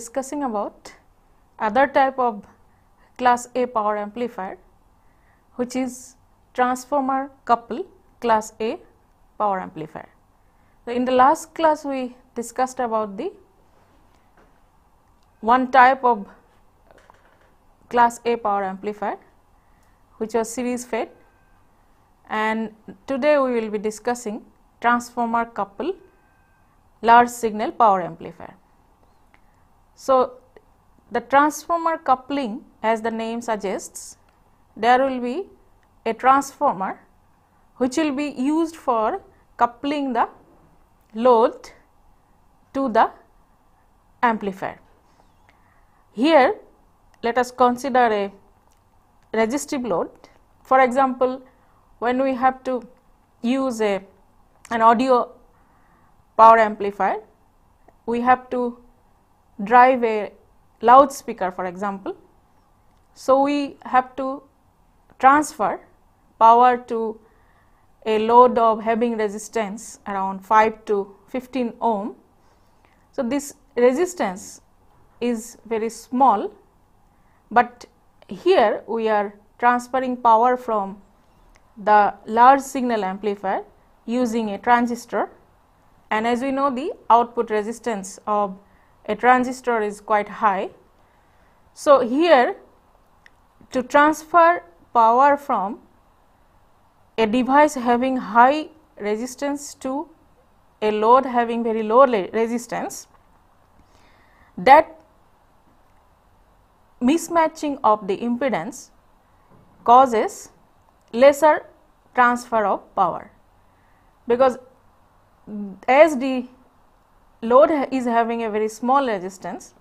discussing about other type of class A power amplifier which is transformer couple class A power amplifier. So, in the last class we discussed about the one type of class A power amplifier which was series fed and today we will be discussing transformer couple large signal power amplifier. So, the transformer coupling as the name suggests, there will be a transformer which will be used for coupling the load to the amplifier. Here let us consider a resistive load. For example, when we have to use a an audio power amplifier, we have to drive a loudspeaker for example. So, we have to transfer power to a load of having resistance around 5 to 15 ohm. So, this resistance is very small, but here we are transferring power from the large signal amplifier using a transistor and as we know the output resistance of a transistor is quite high. So, here to transfer power from a device having high resistance to a load having very low resistance that mismatching of the impedance causes lesser transfer of power because as the load is having a very small resistance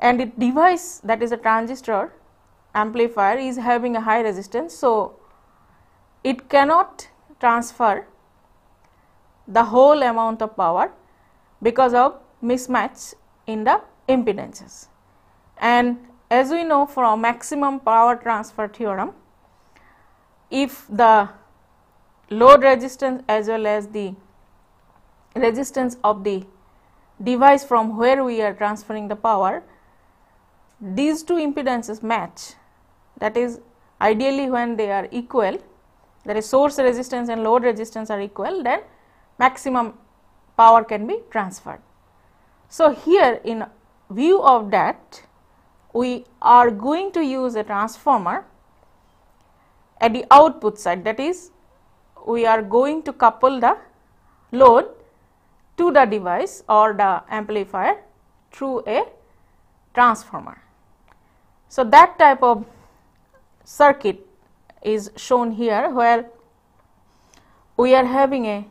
and the device that is a transistor amplifier is having a high resistance. So, it cannot transfer the whole amount of power because of mismatch in the impedances. And as we know from maximum power transfer theorem, if the load resistance as well as the resistance of the device from where we are transferring the power, these two impedances match that is ideally when they are equal that is source resistance and load resistance are equal then maximum power can be transferred. So, here in view of that we are going to use a transformer at the output side that is we are going to couple the load to the device or the amplifier through a transformer. So, that type of circuit is shown here where we are having a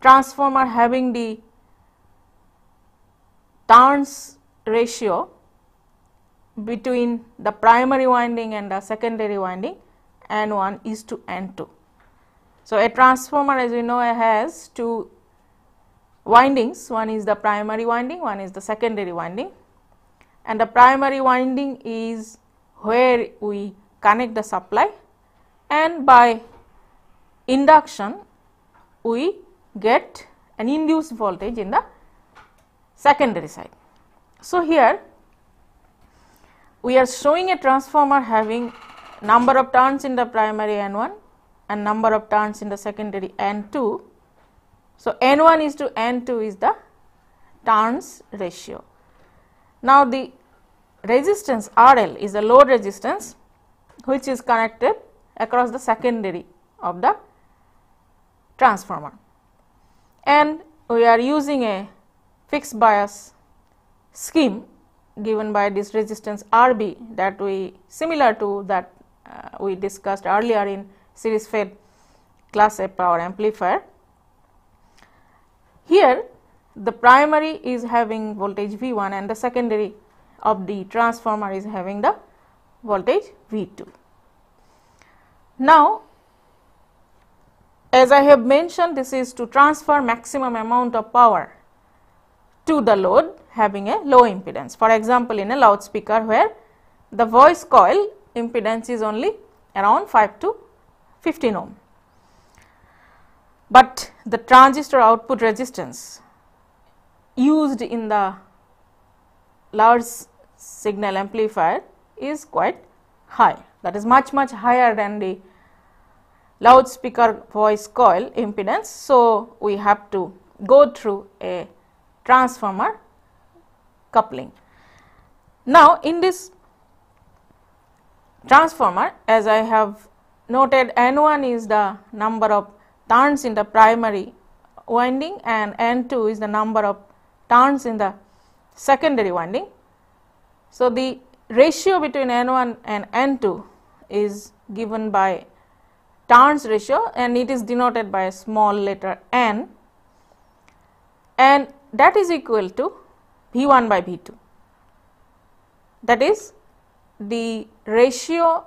transformer having the turns ratio between the primary winding and the secondary winding n1 is to n2. So, a transformer as we know has two windings one is the primary winding one is the secondary winding and the primary winding is where we connect the supply and by induction we get an induced voltage in the secondary side. So, here we are showing a transformer having number of turns in the primary N1 and number of turns in the secondary N2 so, n 1 is to n 2 is the turns ratio. Now, the resistance R L is the load resistance which is connected across the secondary of the transformer and we are using a fixed bias scheme given by this resistance R B that we similar to that uh, we discussed earlier in series fed class A power amplifier here the primary is having voltage V1 and the secondary of the transformer is having the voltage V2. Now, as I have mentioned this is to transfer maximum amount of power to the load having a low impedance. For example, in a loudspeaker where the voice coil impedance is only around 5 to 15 ohm but the transistor output resistance used in the large signal amplifier is quite high that is much much higher than the loudspeaker voice coil impedance. So, we have to go through a transformer coupling. Now, in this transformer as I have noted N 1 is the number of turns in the primary winding and N2 is the number of turns in the secondary winding. So, the ratio between N1 and N2 is given by turns ratio and it is denoted by a small letter n and that is equal to V1 by V2. That is the ratio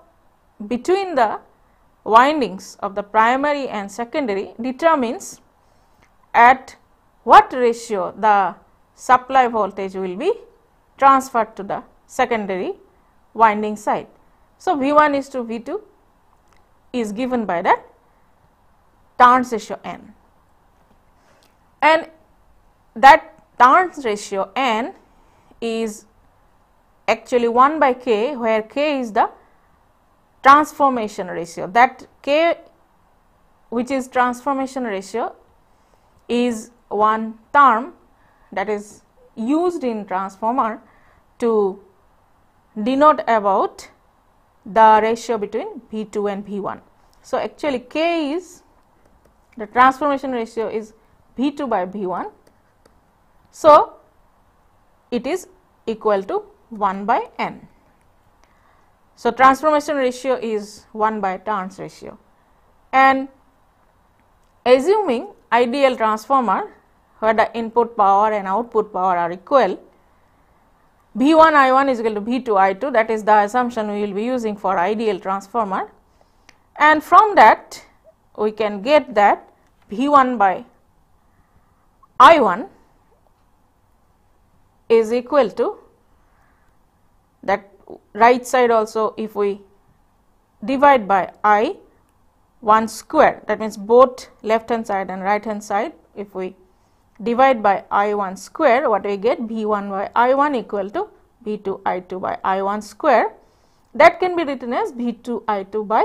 between the windings of the primary and secondary determines at what ratio the supply voltage will be transferred to the secondary winding side. So, V 1 is to V 2 is given by that turns ratio n and that turns ratio n is actually 1 by k where k is the transformation ratio that k which is transformation ratio is one term that is used in transformer to denote about the ratio between V2 and V1. So, actually K is the transformation ratio is V2 by V1. So, it is equal to 1 by n. So, transformation ratio is 1 by turns ratio and assuming ideal transformer where the input power and output power are equal V 1 I 1 is equal to V 2 I 2 that is the assumption we will be using for ideal transformer and from that we can get that V 1 by I 1 is equal to that right side also if we divide by i 1 square that means both left hand side and right hand side if we divide by i 1 square what we get b 1 by i 1 equal to b 2 i 2 by i 1 square that can be written as b 2 i 2 by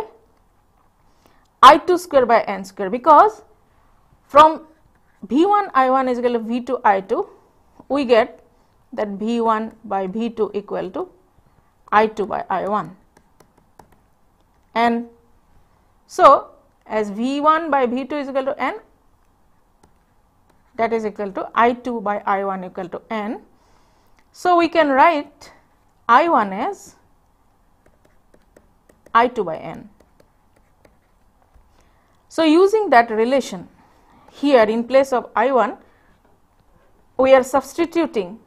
i 2 square by n square because from b 1 i 1 is equal to b 2 i 2 we get that b 1 by b 2 equal to I2 by I1. And so, as V1 by V2 is equal to N, that is equal to I2 by I1 equal to N. So, we can write I1 as I2 by N. So, using that relation here in place of I1, we are substituting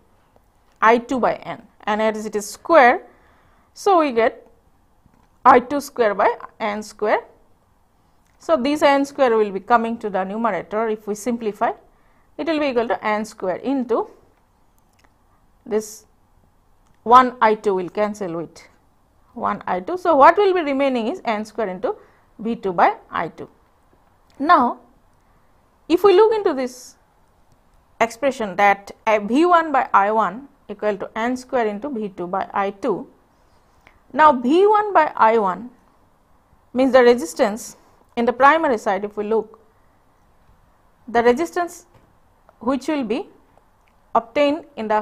I2 by N and as it is square, so, we get I2 square by n square. So, this n square will be coming to the numerator if we simplify it will be equal to n square into this 1 i 2 will cancel with 1 i 2. So, what will be remaining is n square into b 2 by i 2. Now, if we look into this expression that v 1 by i 1 equal to n square into v 2 by i 2, now V1 by I1 means the resistance in the primary side if we look the resistance which will be obtained in the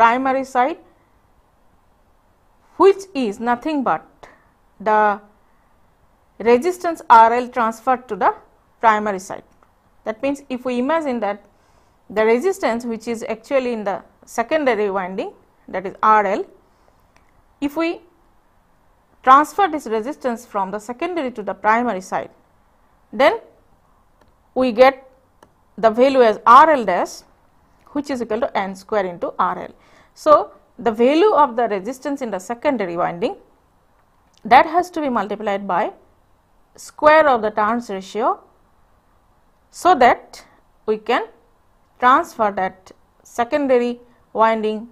primary side which is nothing but the resistance RL transferred to the primary side. That means, if we imagine that the resistance which is actually in the secondary winding that is RL, if we transfer this resistance from the secondary to the primary side. Then we get the value as R L dash which is equal to n square into R L. So, the value of the resistance in the secondary winding that has to be multiplied by square of the turns ratio so that we can transfer that secondary winding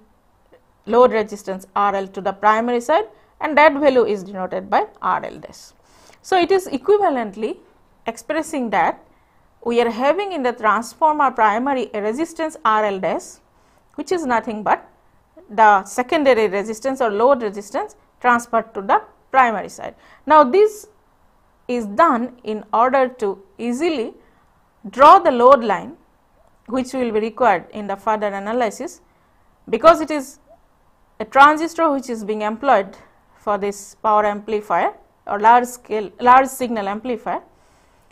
load resistance RL to the primary side and that value is denoted by RL dash. So, it is equivalently expressing that we are having in the transformer primary a resistance RL dash which is nothing but the secondary resistance or load resistance transferred to the primary side. Now, this is done in order to easily draw the load line which will be required in the further analysis because it is a transistor which is being employed for this power amplifier or large scale large signal amplifier.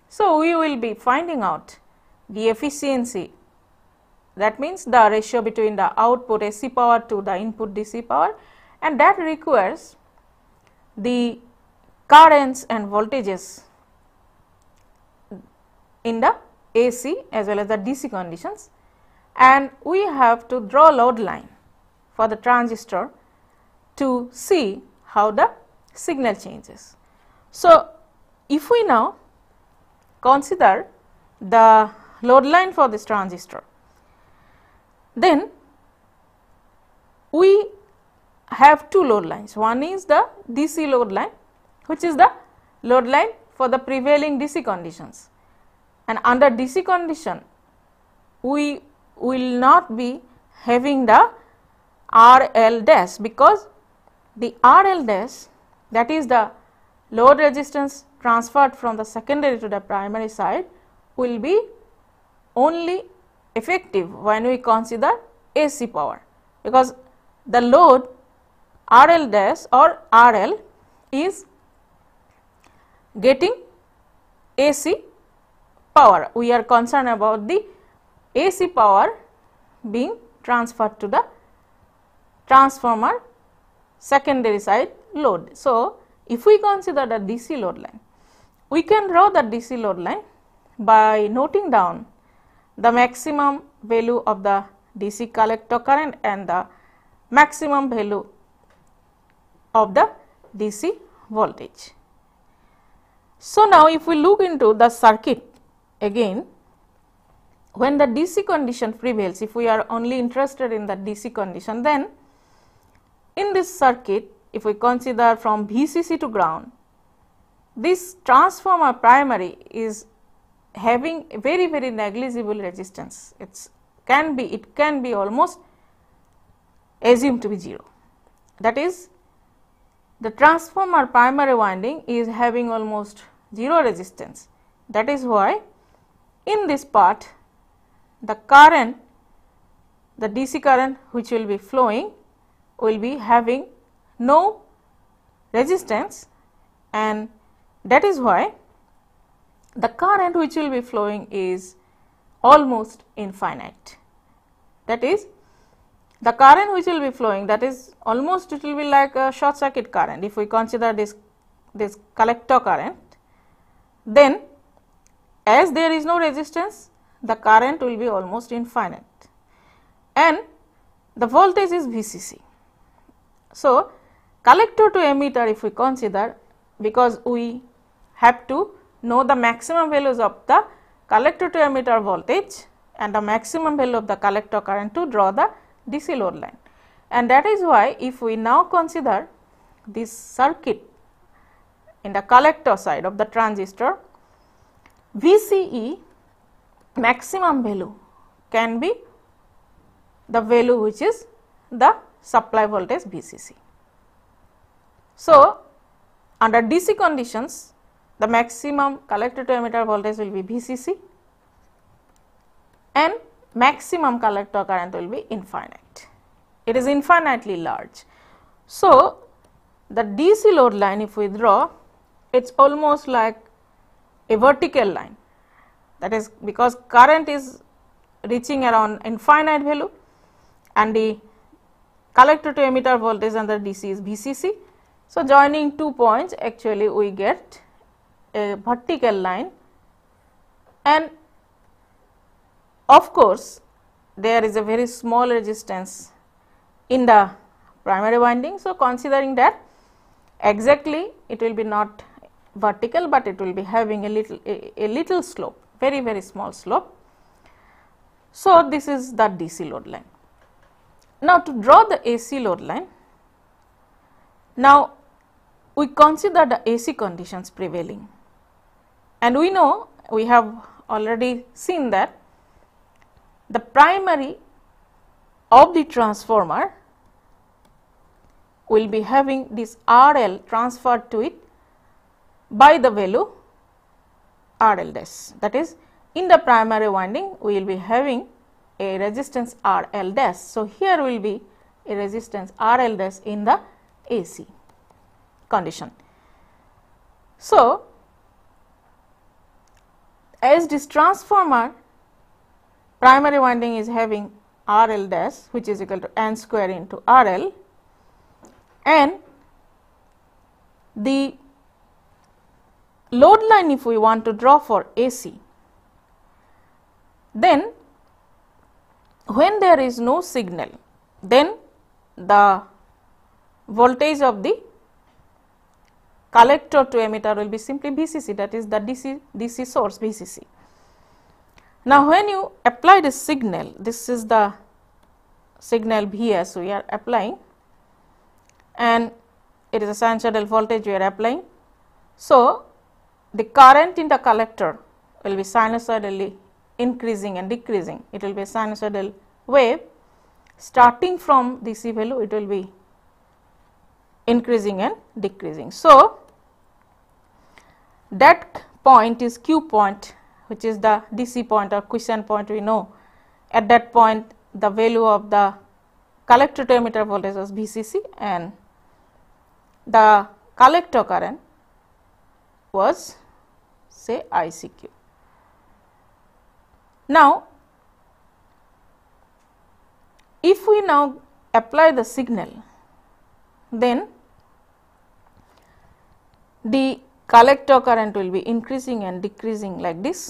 So, we will be finding out the efficiency that means the ratio between the output AC power to the input DC power and that requires the currents and voltages in the AC as well as the DC conditions and we have to draw load line for the transistor to see how the signal changes. So, if we now consider the load line for this transistor, then we have two load lines. One is the DC load line, which is the load line for the prevailing DC conditions. And under DC condition, we will not be having the RL dash because the RL dash that is the load resistance transferred from the secondary to the primary side will be only effective when we consider AC power because the load RL dash or RL is getting AC power. We are concerned about the AC power being transferred to the transformer secondary side load. So, if we consider the DC load line, we can draw the DC load line by noting down the maximum value of the DC collector current and the maximum value of the DC voltage. So, now if we look into the circuit again, when the DC condition prevails, if we are only interested in the DC condition, then in this circuit, if we consider from VCC to ground, this transformer primary is having very very negligible resistance. It can be it can be almost assumed to be 0. That is the transformer primary winding is having almost 0 resistance. That is why in this part the current the DC current which will be flowing will be having no resistance and that is why the current which will be flowing is almost infinite. That is the current which will be flowing that is almost it will be like a short circuit current if we consider this this collector current then as there is no resistance the current will be almost infinite and the voltage is VCC. So, collector to emitter if we consider because we have to know the maximum values of the collector to emitter voltage and the maximum value of the collector current to draw the DC load line. And that is why if we now consider this circuit in the collector side of the transistor, VCE maximum value can be the value which is the supply voltage VCC. So, under DC conditions the maximum collector to emitter voltage will be VCC and maximum collector current will be infinite. It is infinitely large. So, the DC load line if we draw it is almost like a vertical line that is because current is reaching around infinite value and the collector to emitter voltage and the DC is VCC. So, joining two points actually we get a vertical line and of course, there is a very small resistance in the primary winding. So, considering that exactly it will be not vertical, but it will be having a little a, a little slope very very small slope. So, this is the DC load line. Now to draw the AC load line, now we consider the AC conditions prevailing and we know we have already seen that the primary of the transformer will be having this RL transferred to it by the value RL dash. That is in the primary winding we will be having a resistance RL dash. So, here will be a resistance RL dash in the AC condition. So, as this transformer primary winding is having RL dash which is equal to n square into RL and the load line if we want to draw for AC then when there is no signal then the voltage of the collector to emitter will be simply VCC that is the DC, DC source VCC. Now, when you apply the signal this is the signal Vs we are applying and it is a sinusoidal voltage we are applying. So, the current in the collector will be sinusoidally increasing and decreasing it will be sinusoidal wave starting from the C value it will be increasing and decreasing. So, that point is Q point which is the DC point or quiescent point we know. At that point the value of the collector to voltage was VCC and the collector current was say ICQ. Now, if we now apply the signal, then the collector current will be increasing and decreasing like this.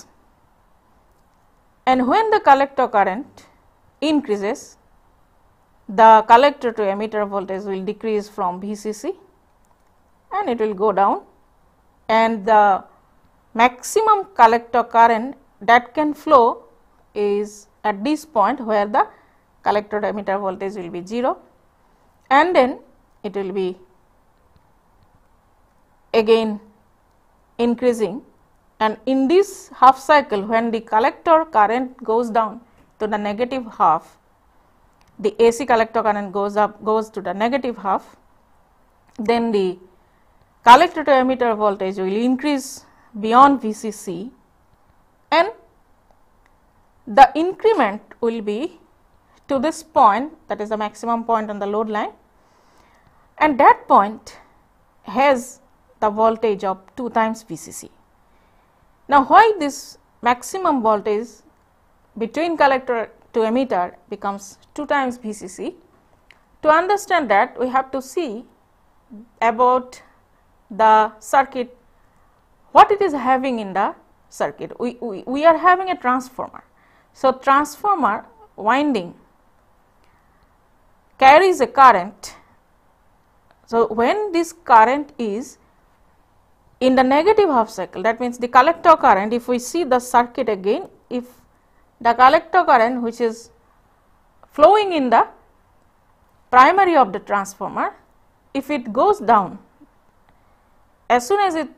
And when the collector current increases, the collector to emitter voltage will decrease from VCC and it will go down and the maximum collector current that can flow is at this point where the collector emitter voltage will be 0 and then it will be again increasing and in this half cycle when the collector current goes down to the negative half the AC collector current goes up goes to the negative half then the collector to emitter voltage will increase beyond VCC and the increment will be to this point that is the maximum point on the load line and that point has the voltage of 2 times VCC. Now, why this maximum voltage between collector to emitter becomes 2 times VCC? To understand that we have to see about the circuit what it is having in the circuit. We, we, we are having a transformer. So, transformer winding carries a current. So, when this current is in the negative half cycle that means the collector current if we see the circuit again if the collector current which is flowing in the primary of the transformer if it goes down as soon as it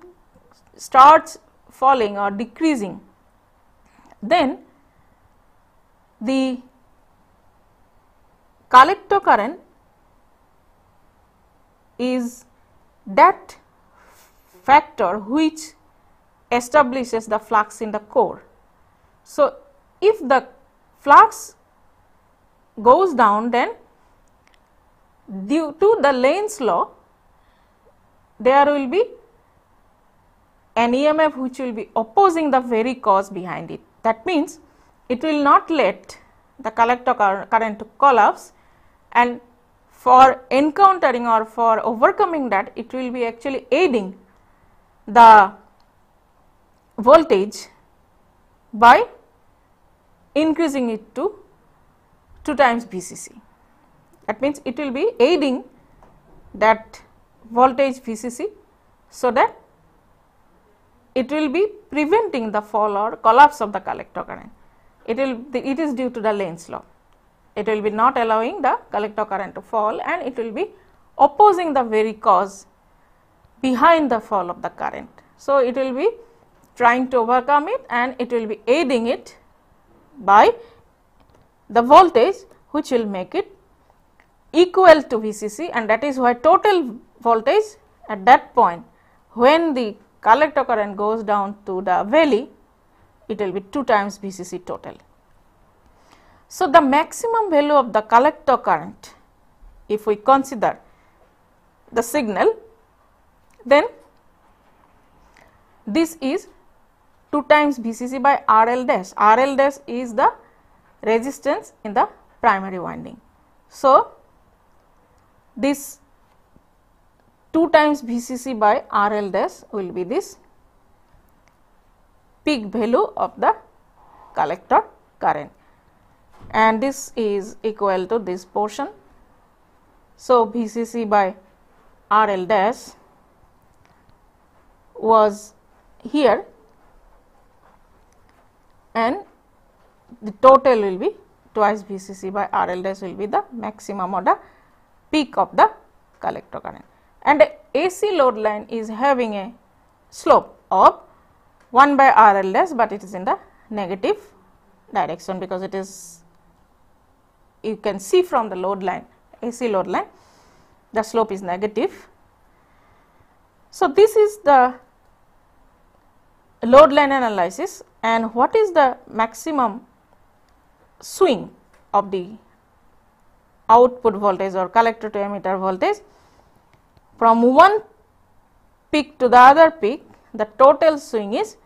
starts falling or decreasing then the current is that factor which establishes the flux in the core. So, if the flux goes down then due to the Lane's law there will be an EMF which will be opposing the very cause behind it. That means, it will not let the collector current to collapse and for encountering or for overcoming that it will be actually aiding the voltage by increasing it to 2 times VCC. That means it will be aiding that voltage VCC so that it will be preventing the fall or collapse of the collector current. It will it is due to the Lenz law it will be not allowing the collector current to fall and it will be opposing the very cause behind the fall of the current. So, it will be trying to overcome it and it will be aiding it by the voltage which will make it equal to VCC and that is why total voltage at that point when the collector current goes down to the valley it will be 2 times VCC total. So, the maximum value of the collector current if we consider the signal then this is 2 times VCC by RL dash. RL dash is the resistance in the primary winding. So, this 2 times VCC by RL dash will be this peak value of the collector current and this is equal to this portion. So, BCC by RL dash was here and the total will be twice BCC by RL dash will be the maximum or the peak of the collector current and AC load line is having a slope of 1 by RL dash but it is in the negative direction because it is you can see from the load line, AC load line, the slope is negative. So, this is the load line analysis and what is the maximum swing of the output voltage or collector to emitter voltage from one peak to the other peak the total swing is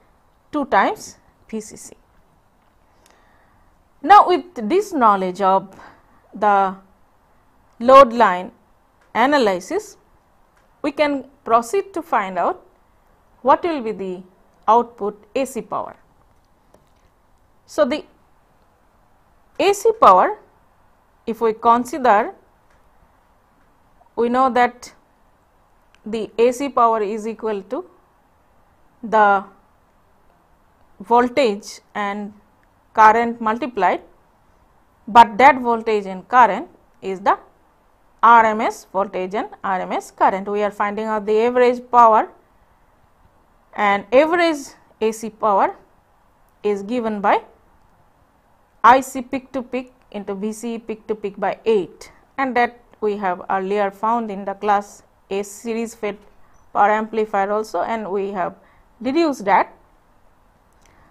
2 times VCC. Now, with this knowledge of the load line analysis, we can proceed to find out what will be the output AC power. So, the AC power if we consider we know that the AC power is equal to the voltage and current multiplied but that voltage and current is the RMS voltage and RMS current. We are finding out the average power and average AC power is given by IC peak to peak into VCE peak to peak by 8 and that we have earlier found in the class A series fed power amplifier also and we have deduced that.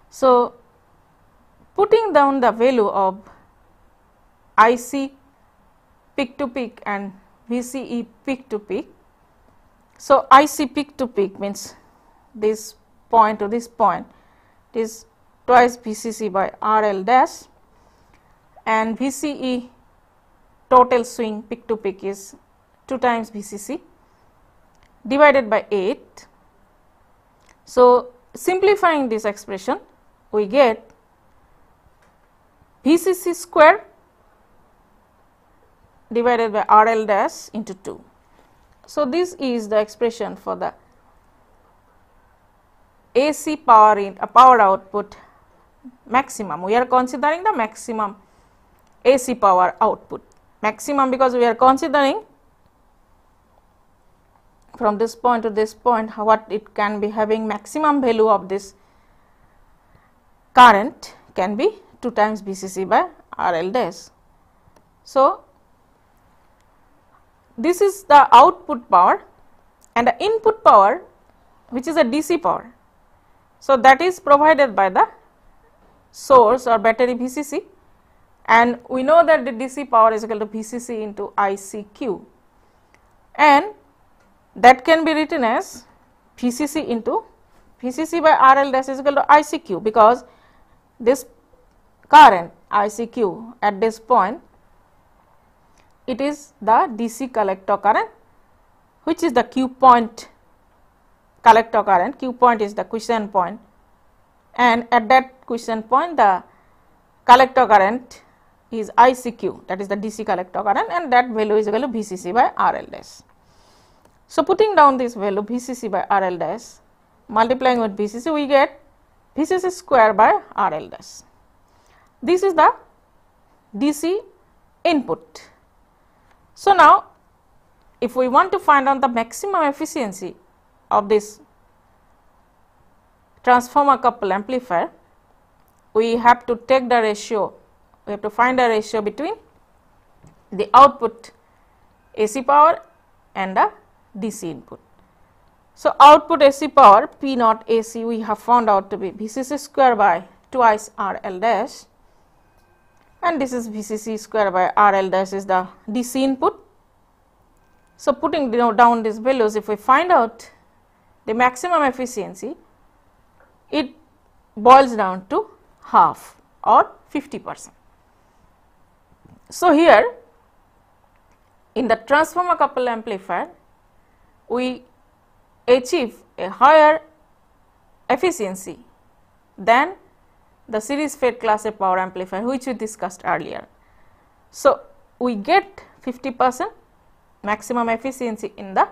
So, putting down the value of IC peak to peak and VCE peak to peak. So, IC peak to peak means this point to this point it is twice VCC by RL dash and VCE total swing peak to peak is 2 times VCC divided by 8. So, simplifying this expression we get VCC square divided by RL dash into 2. So, this is the expression for the AC power in a uh, power output maximum. We are considering the maximum AC power output maximum because we are considering from this point to this point what it can be having maximum value of this current can be 2 times BCC by RL dash. So, this is the output power and the input power which is a DC power. So, that is provided by the source or battery VCC and we know that the DC power is equal to VCC into ICQ and that can be written as VCC into VCC by RL dash is equal to ICQ because this current ICQ at this point it is the DC collector current which is the Q point collector current Q point is the quiescent point and at that quiescent point the collector current is ICQ that is the DC collector current and that value is value VCC by RL dash. So, putting down this value VCC by RL dash multiplying with VCC we get VCC square by RL dash. This is the DC input. So now if we want to find out the maximum efficiency of this transformer couple amplifier, we have to take the ratio, we have to find the ratio between the output AC power and the DC input. So, output AC power P naught AC we have found out to be VCC square by twice RL dash and this is VCC square by RL dash is the DC input. So, putting you know, down these values if we find out the maximum efficiency it boils down to half or 50 percent. So, here in the transformer couple amplifier we achieve a higher efficiency than the series fed class A power amplifier which we discussed earlier. So, we get 50 percent maximum efficiency in the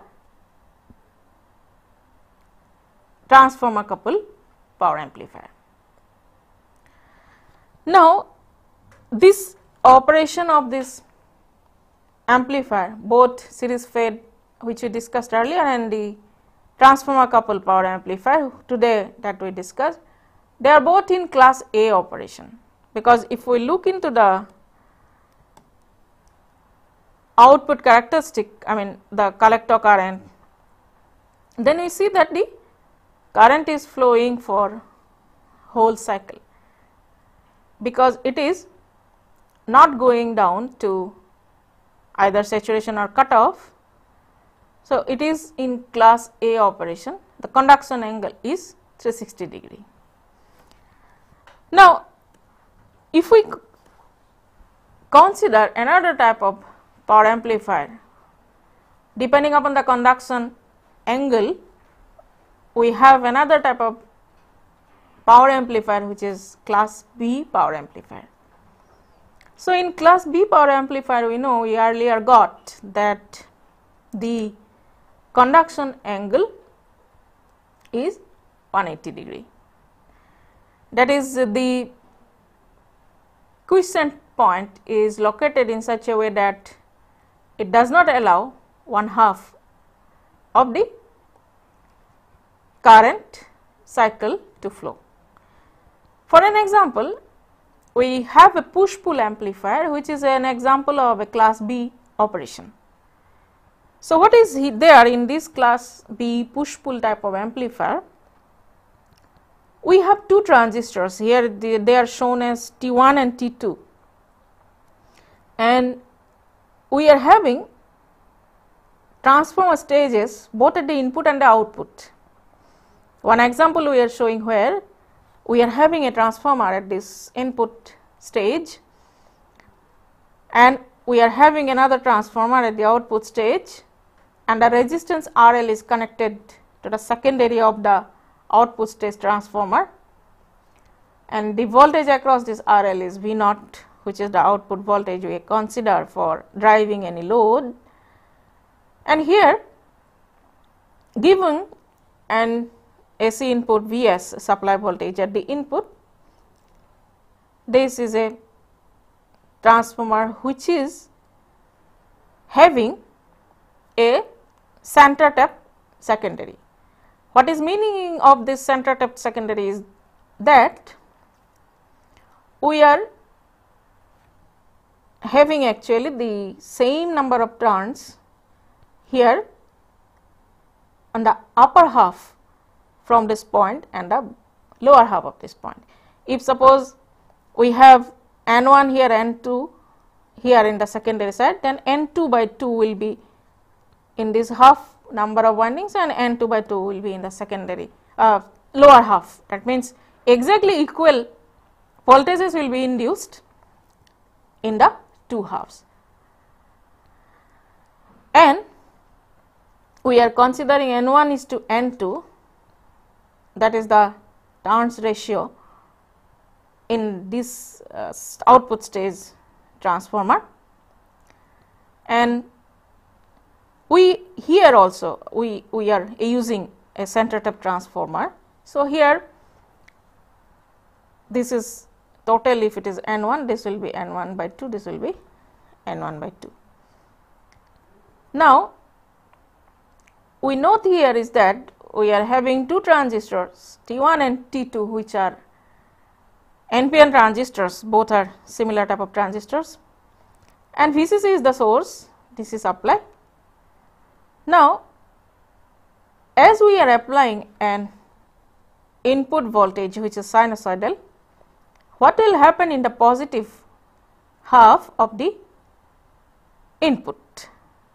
transformer couple power amplifier. Now, this operation of this amplifier both series fed which we discussed earlier and the transformer couple power amplifier today that we discussed they are both in class A operation because if we look into the output characteristic I mean the collector current then we see that the current is flowing for whole cycle because it is not going down to either saturation or cutoff. So, it is in class A operation the conduction angle is 360 degree. Now, if we consider another type of power amplifier, depending upon the conduction angle, we have another type of power amplifier which is class B power amplifier. So, in class B power amplifier we know we earlier got that the conduction angle is 180 degree that is the quiescent point is located in such a way that it does not allow one half of the current cycle to flow. For an example, we have a push pull amplifier which is an example of a class B operation. So, what is there in this class B push pull type of amplifier? we have two transistors here they, they are shown as T1 and T2 and we are having transformer stages both at the input and the output. One example we are showing where we are having a transformer at this input stage and we are having another transformer at the output stage and the resistance RL is connected to the secondary of the output stage transformer and the voltage across this RL is V naught which is the output voltage we consider for driving any load. And here given an AC input Vs supply voltage at the input, this is a transformer which is having a center tap secondary. What is meaning of this center tapped secondary is that we are having actually the same number of turns here on the upper half from this point and the lower half of this point. If suppose we have n 1 here n 2 here in the secondary side then n 2 by 2 will be in this half number of windings and N2 by 2 will be in the secondary uh, lower half. That means, exactly equal voltages will be induced in the two halves. And we are considering N1 is to N2 that is the turns ratio in this uh, output stage transformer and we here also we, we are using a center tap transformer. So, here this is total if it is n 1 this will be n 1 by 2 this will be n 1 by 2. Now, we note here is that we are having two transistors T 1 and T 2 which are NPN transistors both are similar type of transistors and VCC is the source this is supply now, as we are applying an input voltage which is sinusoidal, what will happen in the positive half of the input?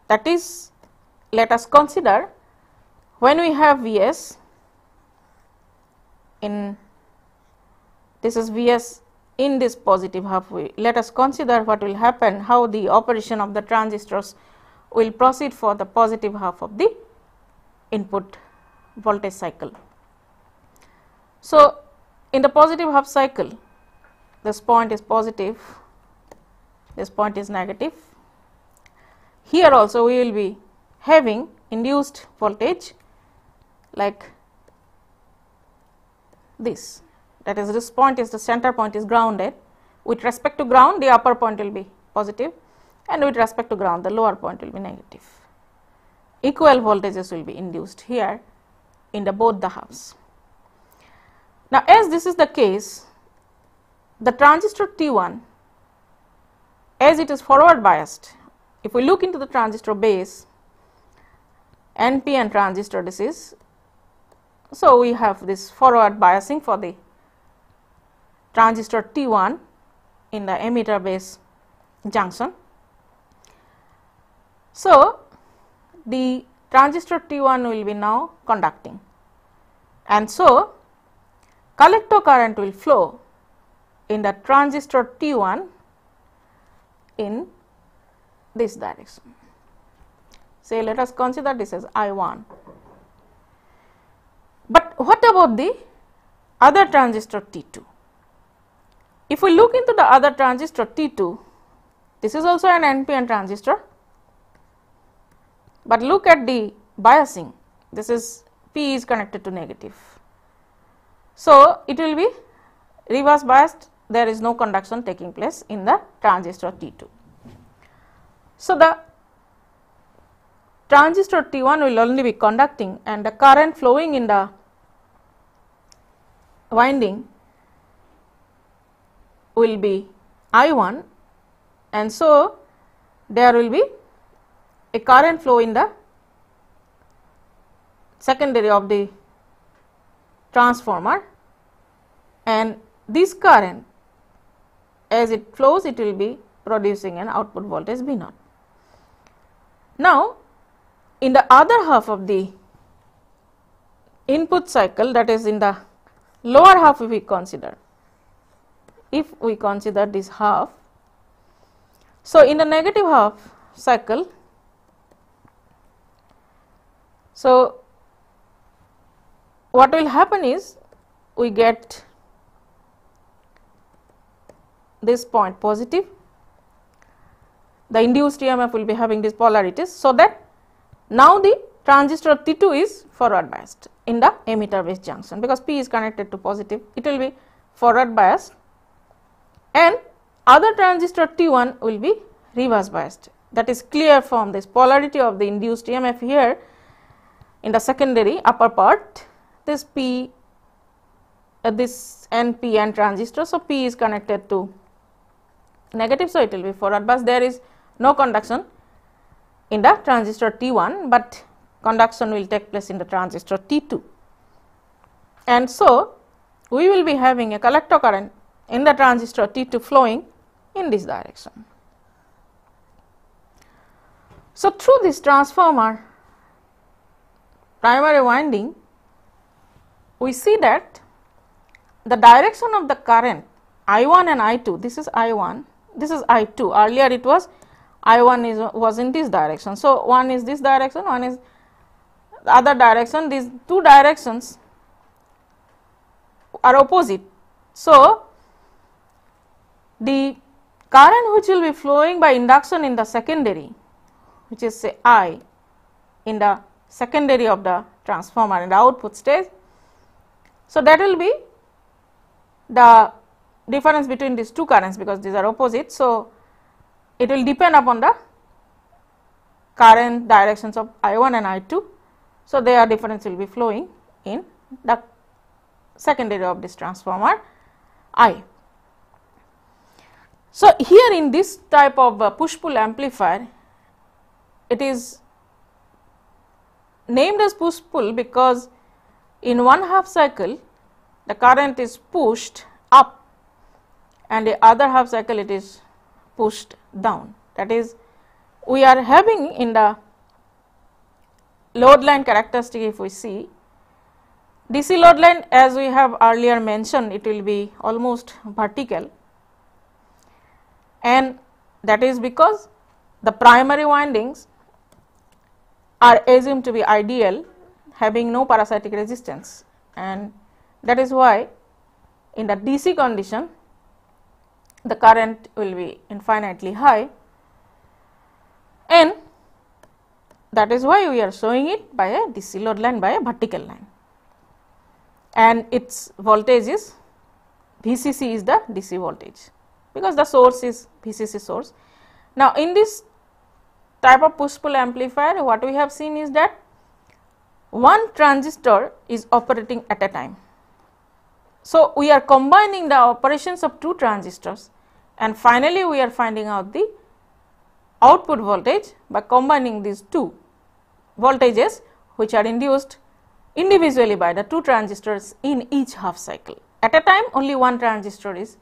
That is, let us consider when we have Vs in this is Vs in this positive half way. Let us consider what will happen, how the operation of the transistors we will proceed for the positive half of the input voltage cycle. So, in the positive half cycle, this point is positive, this point is negative. Here also we will be having induced voltage like this that is this point is the center point is grounded with respect to ground the upper point will be positive and with respect to ground the lower point will be negative. Equal voltages will be induced here in the both the halves. Now, as this is the case, the transistor T1 as it is forward biased, if we look into the transistor base NPN transistor this is, so we have this forward biasing for the transistor T1 in the emitter base junction so, the transistor T1 will be now conducting and so collector current will flow in the transistor T1 in this direction. Say let us consider this as I1. But what about the other transistor T2? If we look into the other transistor T2, this is also an NPN transistor but look at the biasing, this is P is connected to negative. So, it will be reverse biased, there is no conduction taking place in the transistor T2. So, the transistor T1 will only be conducting and the current flowing in the winding will be I1 and so there will be a current flow in the secondary of the transformer and this current as it flows it will be producing an output voltage V naught. Now, in the other half of the input cycle that is in the lower half we consider, if we consider this half. So, in the negative half cycle so, what will happen is we get this point positive, the induced EMF will be having this polarities. So, that now the transistor T2 is forward biased in the emitter base junction because P is connected to positive, it will be forward biased and other transistor T1 will be reverse biased. That is clear from this polarity of the induced EMF here in the secondary upper part this P uh, this NP and transistor. So, P is connected to negative. So, it will be forward bus there is no conduction in the transistor T1, but conduction will take place in the transistor T2. And so, we will be having a collector current in the transistor T2 flowing in this direction. So, through this transformer primary winding, we see that the direction of the current I 1 and I 2, this is I 1, this is I 2, earlier it was I 1 is was in this direction. So, one is this direction, one is the other direction, these two directions are opposite. So, the current which will be flowing by induction in the secondary, which is say I in the secondary of the transformer and the output stage. So, that will be the difference between these two currents because these are opposite. So, it will depend upon the current directions of I 1 and I 2. So, their difference will be flowing in the secondary of this transformer I. So, here in this type of uh, push pull amplifier, it is named as push pull because in one half cycle the current is pushed up and the other half cycle it is pushed down. That is we are having in the load line characteristic if we see DC load line as we have earlier mentioned it will be almost vertical and that is because the primary windings are assumed to be ideal having no parasitic resistance and that is why in the DC condition the current will be infinitely high and that is why we are showing it by a DC load line by a vertical line and its voltage is VCC is the DC voltage because the source is VCC source. Now, in this type of push pull amplifier what we have seen is that one transistor is operating at a time. So, we are combining the operations of two transistors and finally, we are finding out the output voltage by combining these two voltages which are induced individually by the two transistors in each half cycle. At a time only one transistor is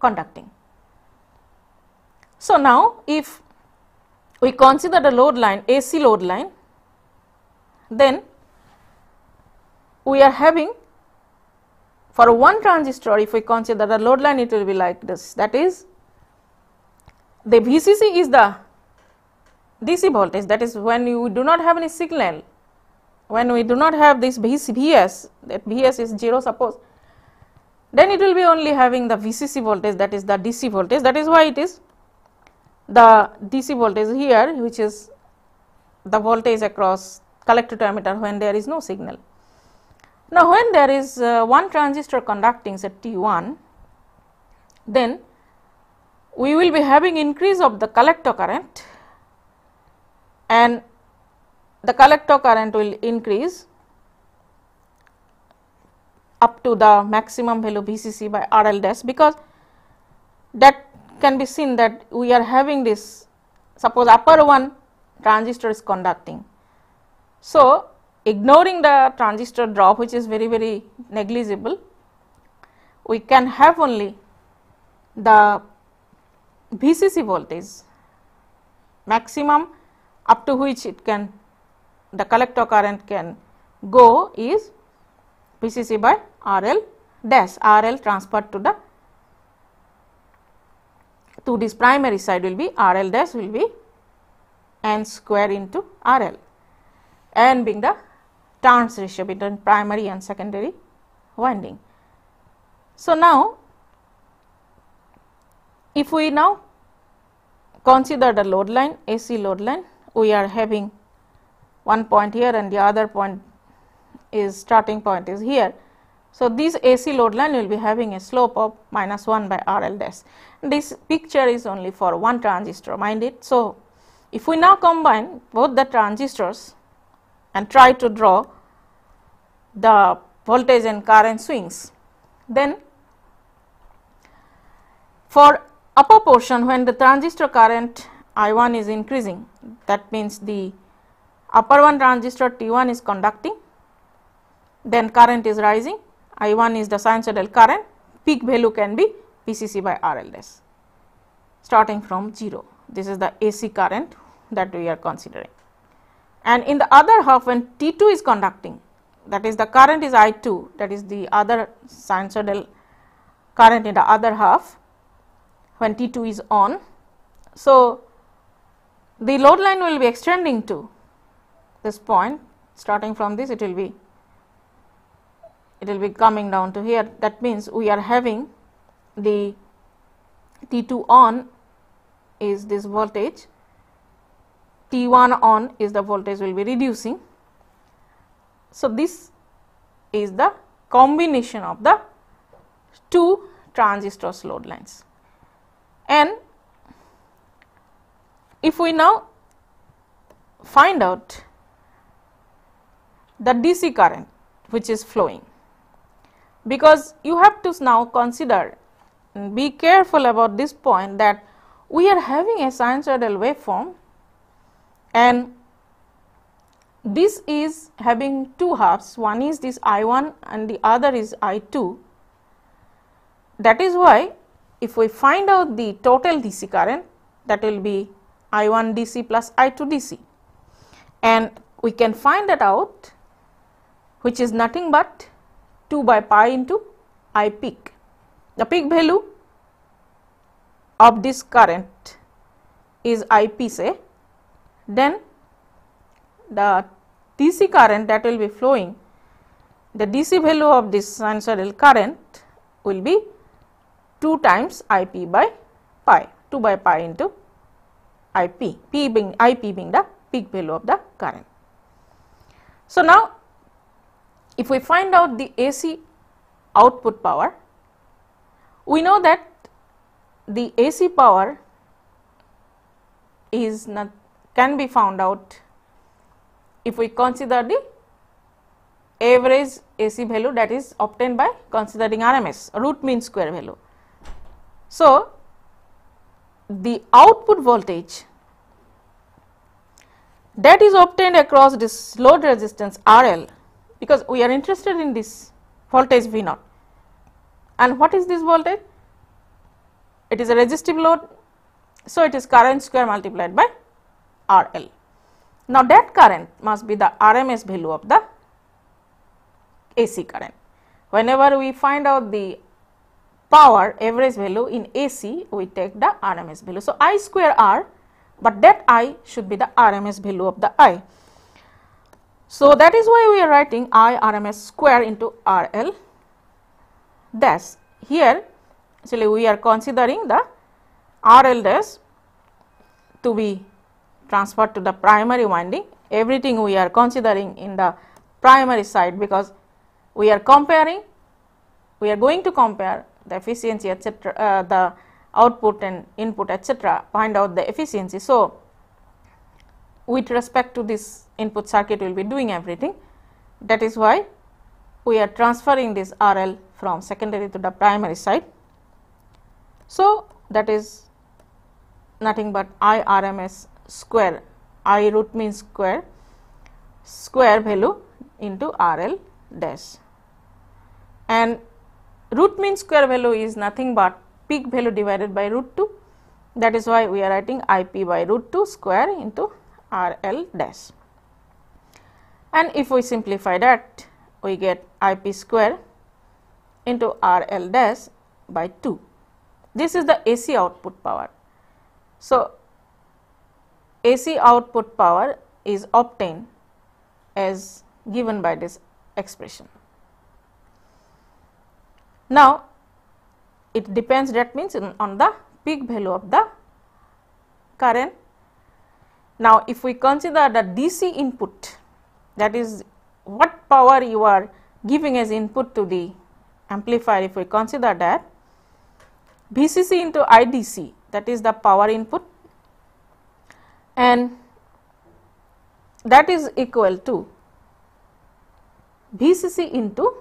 conducting. So, now if we consider the load line AC load line, then we are having for one transistor if we consider the load line it will be like this that is the VCC is the DC voltage that is when you do not have any signal when we do not have this VS that VS is 0 suppose then it will be only having the VCC voltage that is the DC voltage that is why it is the DC voltage here which is the voltage across collector to emitter when there is no signal. Now, when there is uh, one transistor conducting say T 1, then we will be having increase of the collector current and the collector current will increase up to the maximum value VCC by RL dash because that can be seen that we are having this suppose upper one transistor is conducting. So, ignoring the transistor drop which is very very negligible we can have only the VCC voltage maximum up to which it can the collector current can go is VCC by RL dash RL transferred to the to this primary side will be R L dash will be n square into R L, n being the turns ratio between primary and secondary winding. So, now if we now consider the load line AC load line we are having one point here and the other point is starting point is here. So, this AC load line will be having a slope of minus 1 by RL dash. This picture is only for one transistor mind it. So, if we now combine both the transistors and try to draw the voltage and current swings, then for upper portion when the transistor current I 1 is increasing that means the upper one transistor T 1 is conducting then current is rising I1 is the sinusoidal current, peak value can be PCC by RL starting from 0. This is the AC current that we are considering. And in the other half when T2 is conducting that is the current is I2 that is the other sinusoidal current in the other half when T2 is on. So, the load line will be extending to this point starting from this it will be it will be coming down to here that means we are having the T2 on is this voltage T1 on is the voltage will be reducing. So, this is the combination of the two transistors load lines and if we now find out the DC current which is flowing because you have to now consider mm, be careful about this point that we are having a sinusoidal waveform and this is having two halves one is this i1 and the other is i2 that is why if we find out the total dc current that will be i1 dc plus i2 dc and we can find that out which is nothing but 2 by pi into I peak. The peak value of this current is IP say, then the DC current that will be flowing, the DC value of this sinusoidal current will be 2 times IP by pi, 2 by pi into IP, being IP being the peak value of the current. So, now if we find out the AC output power, we know that the AC power is not can be found out if we consider the average AC value that is obtained by considering RMS root mean square value. So, the output voltage that is obtained across this load resistance RL because we are interested in this voltage V naught. And what is this voltage? It is a resistive load. So, it is current square multiplied by R L. Now, that current must be the RMS value of the AC current. Whenever we find out the power average value in AC, we take the RMS value. So, I square R, but that I should be the RMS value of the I. So that is why we are writing IRMS square into RL dash. Here actually we are considering the RL dash to be transferred to the primary winding. Everything we are considering in the primary side because we are comparing, we are going to compare the efficiency etc., uh, the output and input etc., find out the efficiency. So, with respect to this input circuit will be doing everything. That is why we are transferring this RL from secondary to the primary side. So, that is nothing but IRMS square, I root mean square, square value into RL dash. And root mean square value is nothing but peak value divided by root 2 that is why we are writing IP by root 2 square into R L dash. And if we simplify that, we get I P square into R L dash by 2. This is the AC output power. So, AC output power is obtained as given by this expression. Now, it depends that means on the peak value of the current now, if we consider the DC input that is what power you are giving as input to the amplifier if we consider that VCC into IDC that is the power input and that is equal to VCC into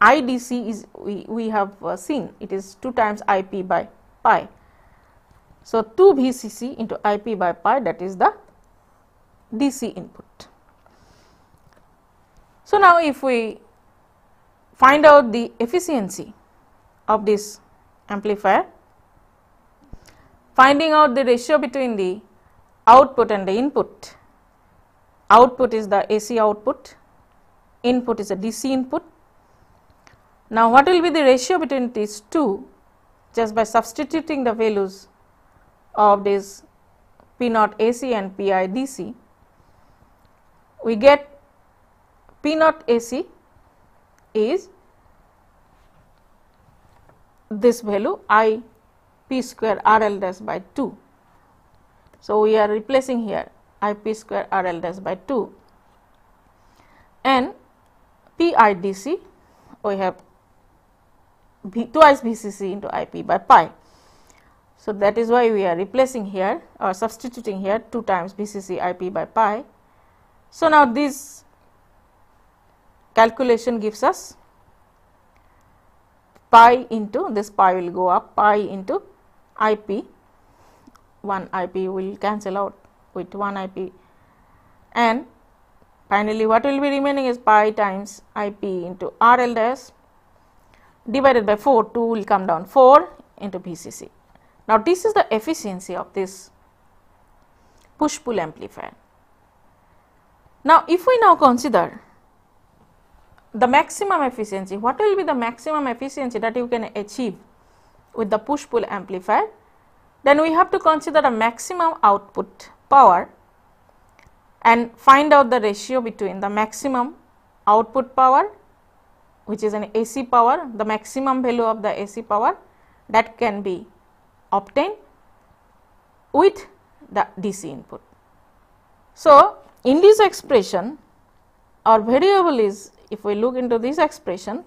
IDC is we, we have uh, seen it is 2 times IP by pi. So, 2 VCC into IP by pi that is the DC input. So, now if we find out the efficiency of this amplifier, finding out the ratio between the output and the input, output is the AC output, input is a DC input. Now, what will be the ratio between these two just by substituting the values of this P naught AC and PI DC, we get P naught AC is this value I P square RL dash by 2. So, we are replacing here I P square RL dash by 2 and P I D C we have V twice VCC into IP by pi. So, that is why we are replacing here or substituting here 2 times BCC IP by pi. So, now this calculation gives us pi into this pi will go up pi into IP 1 IP will cancel out with 1 IP and finally what will be remaining is pi times IP into RL dash divided by 4 2 will come down 4 into BCC. Now, this is the efficiency of this push-pull amplifier. Now, if we now consider the maximum efficiency, what will be the maximum efficiency that you can achieve with the push-pull amplifier? Then we have to consider the maximum output power and find out the ratio between the maximum output power which is an AC power, the maximum value of the AC power that can be obtained with the DC input. So, in this expression our variable is if we look into this expression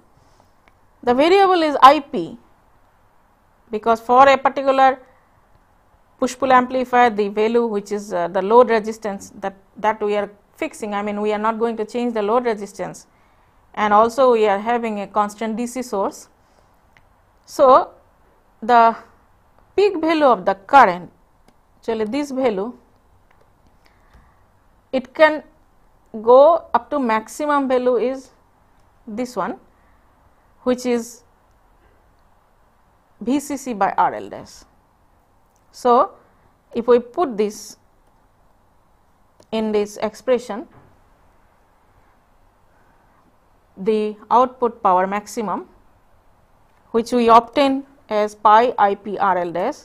the variable is IP because for a particular push pull amplifier the value which is uh, the load resistance that that we are fixing I mean we are not going to change the load resistance and also we are having a constant DC source. So, the peak value of the current actually this value it can go up to maximum value is this one which is VCC by RL dash. So, if we put this in this expression the output power maximum which we obtain as pi ip rl dash.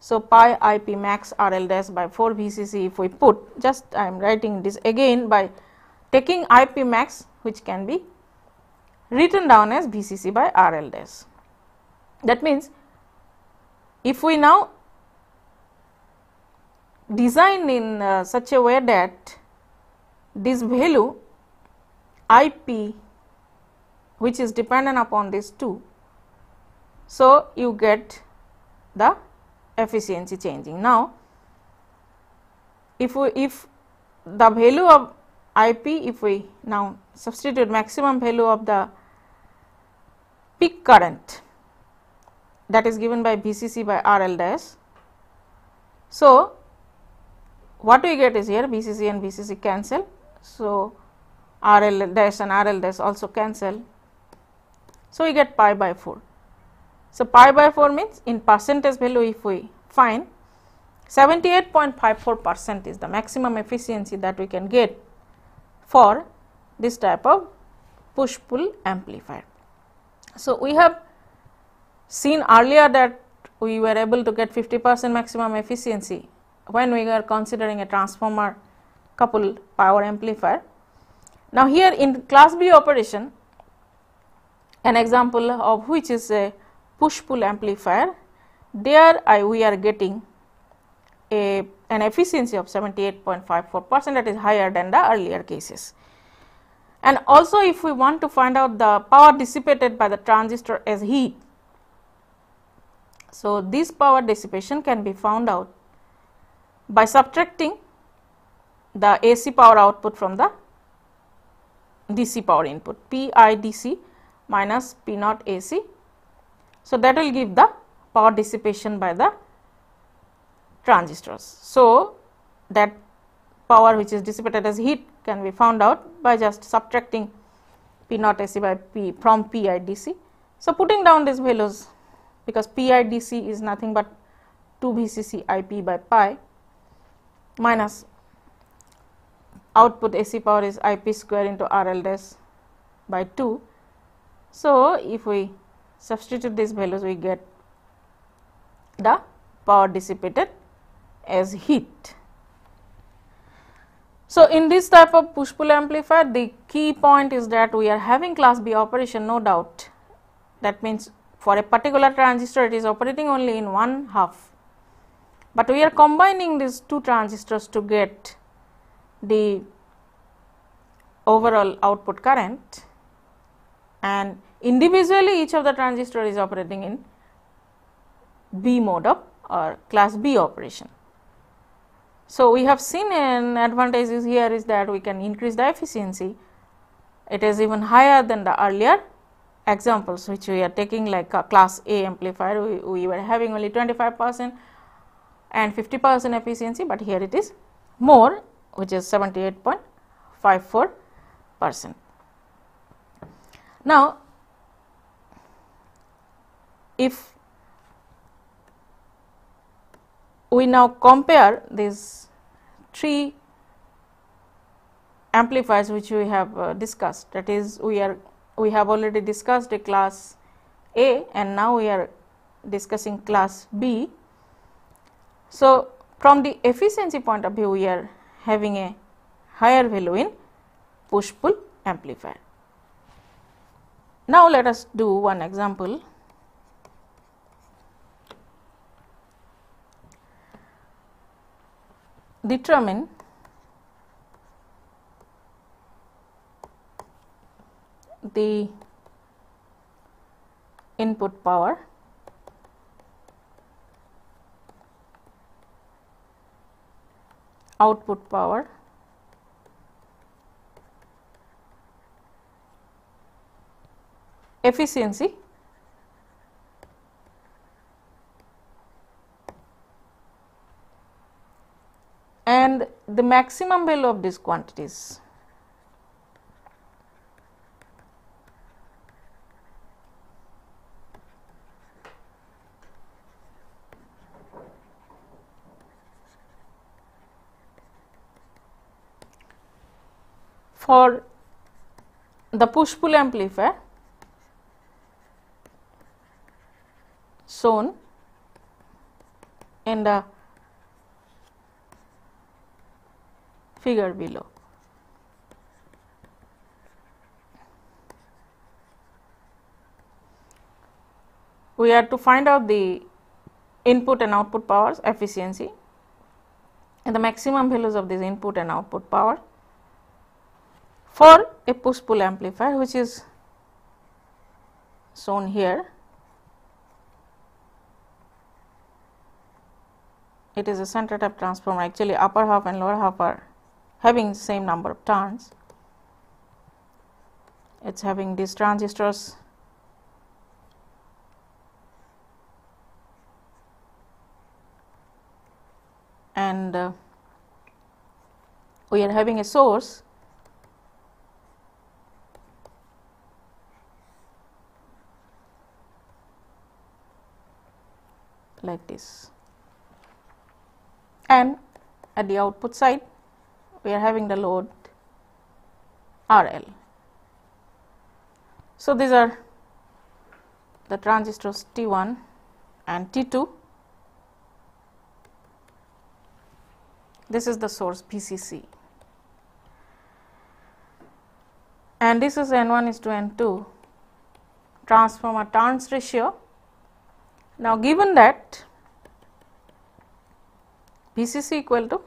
So, pi ip max rl dash by 4 VCC if we put just I am writing this again by taking ip max which can be written down as VCC by rl dash. That means, if we now design in uh, such a way that this value ip which is dependent upon these two so, you get the efficiency changing. Now, if we, if the value of IP if we now substitute maximum value of the peak current that is given by VCC by RL dash. So, what we get is here VCC and VCC cancel. So, RL dash and RL dash also cancel. So, we get pi by 4. So, pi by 4 means in percentage value if we find 78.54 percent is the maximum efficiency that we can get for this type of push pull amplifier. So, we have seen earlier that we were able to get 50 percent maximum efficiency when we are considering a transformer coupled power amplifier. Now, here in class B operation an example of which is a push pull amplifier there I we are getting a an efficiency of 78.54 percent that is higher than the earlier cases. And also if we want to find out the power dissipated by the transistor as heat. So, this power dissipation can be found out by subtracting the AC power output from the DC power input P i DC minus P naught AC so, that will give the power dissipation by the transistors. So, that power which is dissipated as heat can be found out by just subtracting P naught AC by P from PIDC. So, putting down these values because PIDC is nothing but 2 VCC IP by pi minus output AC power is IP square into RL dash by 2. So, if we substitute these values we get the power dissipated as heat. So, in this type of push pull amplifier the key point is that we are having class B operation no doubt that means for a particular transistor it is operating only in one half, but we are combining these two transistors to get the overall output current and individually each of the transistor is operating in B mode up or class B operation. So, we have seen an advantage is here is that we can increase the efficiency. It is even higher than the earlier examples which we are taking like a class A amplifier we, we were having only 25 percent and 50 percent efficiency, but here it is more which is 78.54 percent. Now, if we now compare these three amplifiers which we have uh, discussed that is we are we have already discussed a class A and now we are discussing class B. So, from the efficiency point of view we are having a higher value in push pull amplifier. Now, let us do one example. determine the input power output power efficiency and the maximum value of these quantities. for the push pull amplifier shown in the figure below. We are to find out the input and output powers efficiency and the maximum values of this input and output power for a push pull amplifier which is shown here. It is a center tap transformer actually upper half and lower half are having same number of turns it's having these transistors and uh, we are having a source like this and at the output side we are having the load R L. So, these are the transistors T 1 and T 2. This is the source PCC. And this is N 1 is to N 2 transformer turns ratio. Now, given that PCC equal to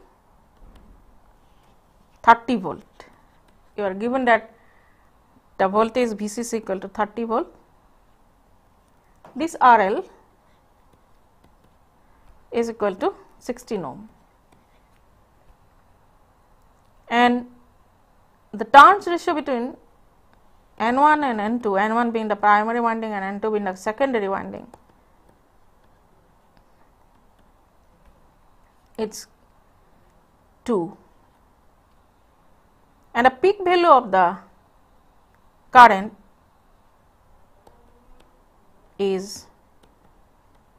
30 volt you are given that the voltage Vc is equal to 30 volt this RL is equal to 16 ohm and the turns ratio between N1 and N2, N1 being the primary winding and N2 being the secondary winding, it's 2 and a peak value of the current is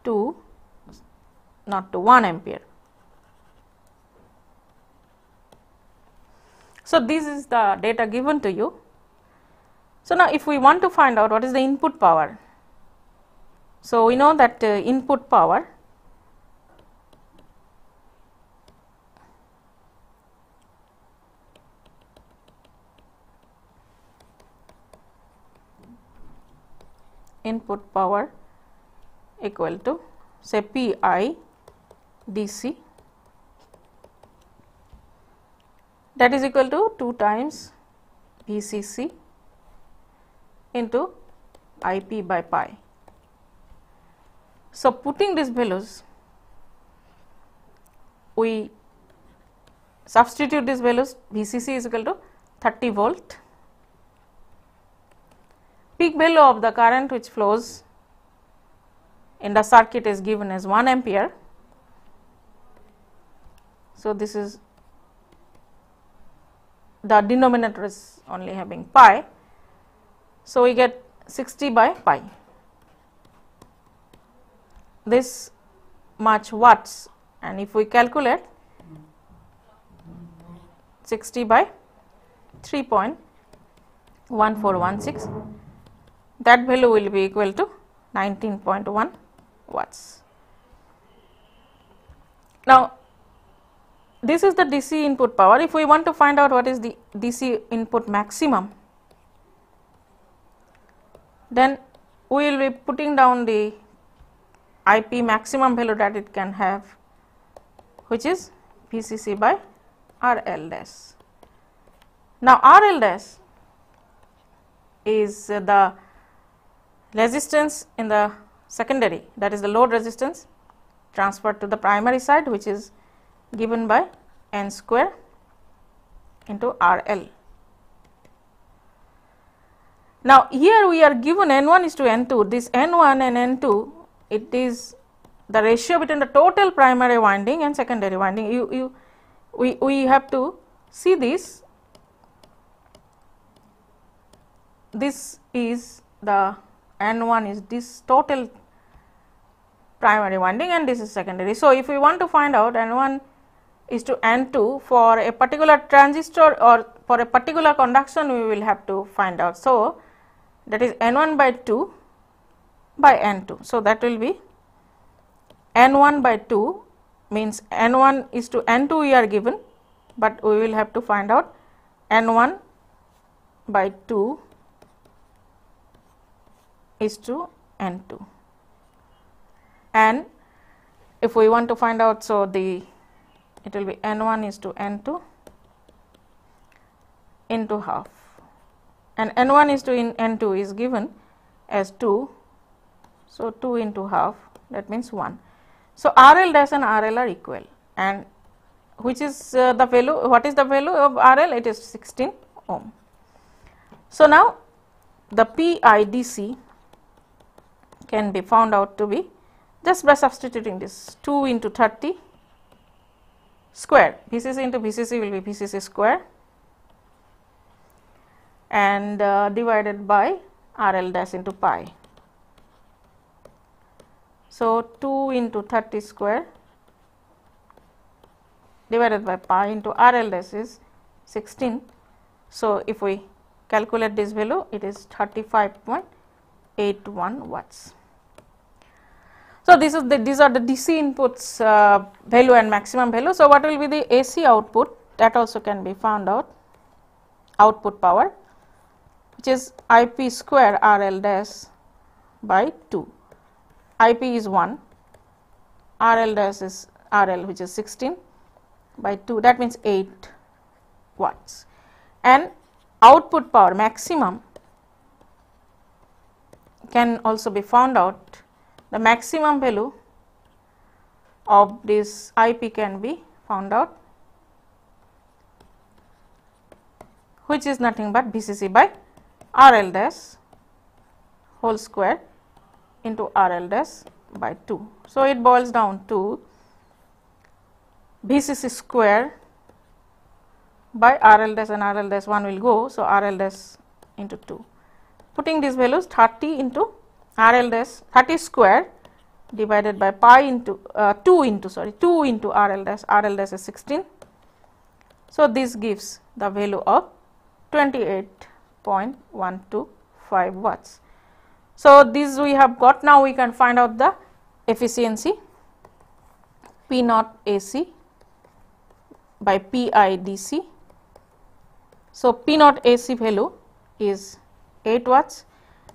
2 not to 1 ampere. So, this is the data given to you. So, now if we want to find out what is the input power. So, we know that uh, input power input power equal to say P i d c that is equal to 2 times V c c into I p by pi. So, putting these values we substitute these values V c c is equal to 30 volt peak value of the current which flows in the circuit is given as 1 ampere. So, this is the denominator is only having pi. So, we get 60 by pi. This much watts and if we calculate 60 by 3.1416 that value will be equal to 19.1 watts. Now, this is the DC input power. If we want to find out what is the DC input maximum, then we will be putting down the IP maximum value that it can have, which is VCC by RL dash. Now, RL dash is the resistance in the secondary that is the load resistance transferred to the primary side which is given by n square into RL. Now, here we are given N1 is to N2, this N1 and N2 it is the ratio between the total primary winding and secondary winding. You, you we, we have to see this, this is the N one is this total primary winding and this is secondary. So, if we want to find out N 1 is to N 2 for a particular transistor or for a particular conduction we will have to find out. So, that is N 1 by 2 by N 2. So, that will be N 1 by 2 means N 1 is to N 2 we are given, but we will have to find out N 1 by 2 H2 n 2 and if we want to find out so the it will be n1 is to n2 into half and n1 is to in n2 is given as 2 so 2 into half that means 1 so rl dash and rl are equal and which is uh, the value what is the value of rl it is 16 ohm so now the pidc can be found out to be just by substituting this 2 into 30 square Bcc into Bcc will be Bcc square and uh, divided by RL dash into pi. So, 2 into 30 square divided by pi into RL dash is 16. So, if we calculate this value it is 35.81 watts. So this is the, these are the DC inputs uh, value and maximum value. So what will be the AC output that also can be found out output power which is IP square RL dash by 2. IP is 1, RL dash is RL which is 16 by 2 that means 8 watts and output power maximum can also be found out the maximum value of this IP can be found out which is nothing but BCC by RL dash whole square into RL dash by 2. So, it boils down to BCC square by RL dash and RL dash 1 will go. So, RL dash into 2. Putting these values 30 into RL dash 30 square divided by pi into uh, 2 into sorry 2 into RL dash RL dash is 16. So, this gives the value of 28.125 watts. So, this we have got now we can find out the efficiency P naught AC by Pi DC. So, P naught AC value is 8 watts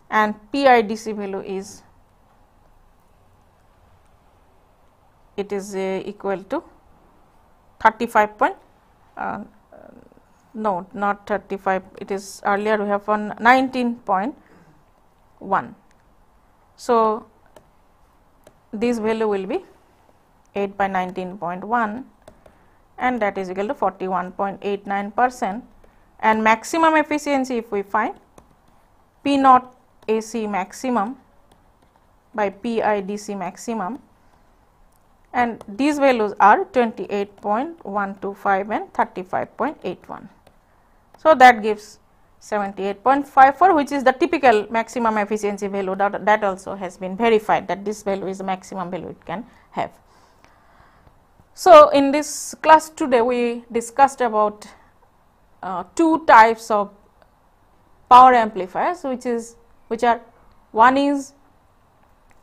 and PIDC value is it is uh, equal to 35 point uh, no not 35 it is earlier we have on 19.1 so this value will be 8 by 19.1 and that is equal to 41.89 percent and maximum efficiency if we find p naught AC maximum by PIDC maximum and these values are 28.125 and 35.81. So, that gives 78.54 which is the typical maximum efficiency value that, that also has been verified that this value is the maximum value it can have. So, in this class today we discussed about uh, two types of power amplifiers which is which are one is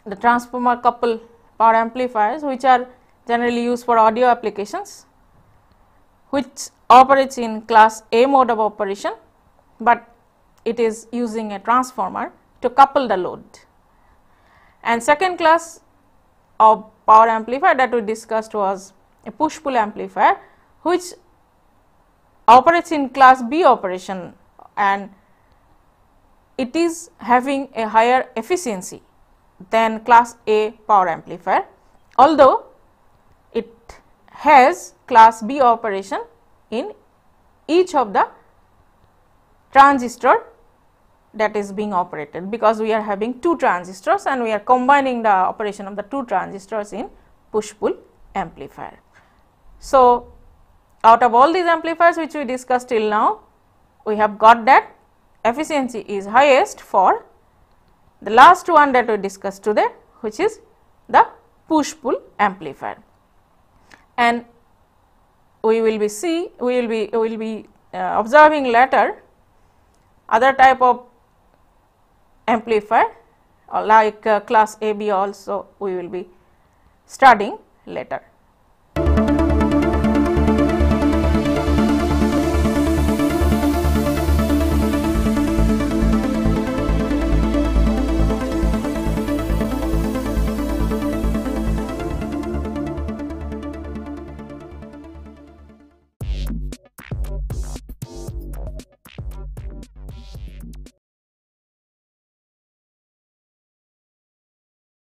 the transformer couple power amplifiers which are generally used for audio applications which operates in class A mode of operation, but it is using a transformer to couple the load. And second class of power amplifier that we discussed was a push pull amplifier which operates in class B operation and it is having a higher efficiency than class A power amplifier, although it has class B operation in each of the transistor that is being operated because we are having two transistors and we are combining the operation of the two transistors in push pull amplifier. So, out of all these amplifiers which we discussed till now, we have got that efficiency is highest for the last one that we discussed today which is the push pull amplifier and we will be see we will be we will be uh, observing later other type of amplifier uh, like uh, class AB also we will be studying later.